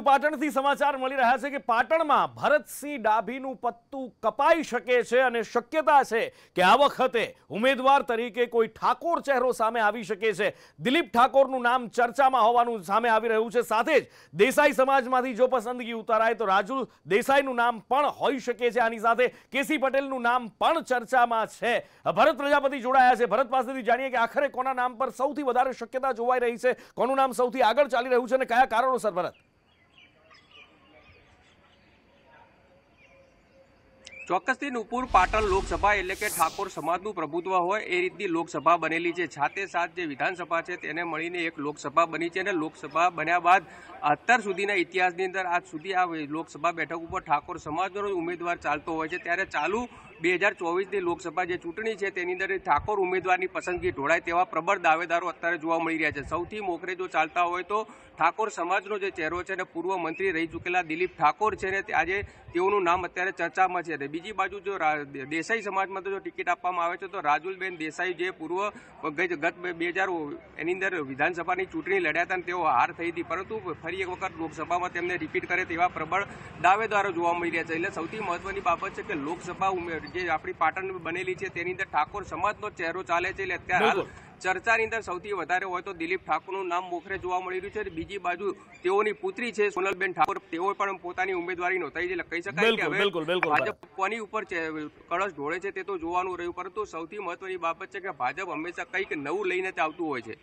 તો પાટણથી સમાચાર મળી રહ્યા છે કે પાટણમાં ભરતસિંહ ડાભીનું પત્તું કપાઈ શકે છે અને શક્યતા છે કે આ વખતે ઉમેદવાર તરીકે કોઈ ઠાકોર ચહેરો સામે આવી શકે છે દિલીપ ઠાકોરનું નામ ચર્ચામાં હોવાનું સામે આવી રહ્યું છે સાથે જ દેસાઈ સમાજમાંથી જો પસંદગી ઉતારાય તો રાજુ દેસાઈનું નામ પણ હોઈ શકે છે આની સાથે કેસી પટેલનું નામ પણ ચર્ચામાં છે ભરત પ્રજાપતિ જોડાયા છે ભરત પાસેથી જાણીએ કે આખરે કોના નામ પર સૌથી વધારે શક્યતા જોવાઈ રહી છે કોનું નામ સૌથી આગળ ચાલી રહ્યું છે અને કયા કારણોસર ભરત ચોક્કસથી નુપુર પાટણ લોકસભા એટલે કે ઠાકોર સમાજનું પ્રભુત્વ હોય એ રીતની લોકસભા બનેલી છે છાતે સાત જે વિધાનસભા છે તેને મળીને એક લોકસભા બની છે અને લોકસભા બન્યા બાદ અત્યાર સુધીના ઇતિહાસની અંદર આજ સુધી આ લોકસભા બેઠક ઉપર ઠાકોર સમાજનો ઉમેદવાર ચાલતો હોય છે ત્યારે ચાલુ બે હજાર ચોવીસની લોકસભા જે ચૂંટણી છે તેની અંદર ઠાકોર ઉમેદવારની પસંદગી ઢોળાય તેવા પ્રબળ દાવેદારો અત્યારે જોવા મળી રહ્યા છે સૌથી મોખરે જો ચાલતા હોય તો ઠાકોર સમાજનો જે ચહેરો છે અને પૂર્વ મંત્રી રહી ચૂકેલા દિલીપ ઠાકોર છે ને આજે તેઓનું નામ અત્યારે ચર્ચામાં છે બીજી બાજુ જો દેસાઈ સમાજમાં તો જો ટિકિટ આપવામાં આવે છે તો રાજુલબેન દેસાઈ જે પૂર્વ ગત બે હજાર એની અંદર વિધાનસભાની ચૂંટણી લડ્યા હતા અને તેઓ હાર થઈ હતી પરંતુ ફરી એક વખત લોકસભામાં તેમને રિપીટ કરે તેવા પ્રબળ દાવેદારો જોવા મળી રહ્યા છે એટલે સૌથી મહત્વની બાબત છે કે લોકસભા જે આપણી પાટણ બનેલી છે તેની અંદર ઠાકોર સમાજનો ચહેરો ચાલે છે એટલે અત્યારે હાલ ચર્ચાની અંદર સૌથી વધારે હોય તો દિલીપ ઠાકોરનું નામ મોખરે જોવા મળી રહ્યું છે બીજી બાજુ તેઓની પુત્રી છે સોનલબેન ઠાકોર તેઓ પણ પોતાની ઉમેદવારી નોંધાઈ છે એટલે કહી શકાય કે હવે ભાજપ કોની ઉપર કળશ ઢોળે છે તે તો જોવાનું રહ્યું પરંતુ સૌથી મહત્વની બાબત છે કે ભાજપ હંમેશા કંઈક નવું લઈને આવતું હોય છે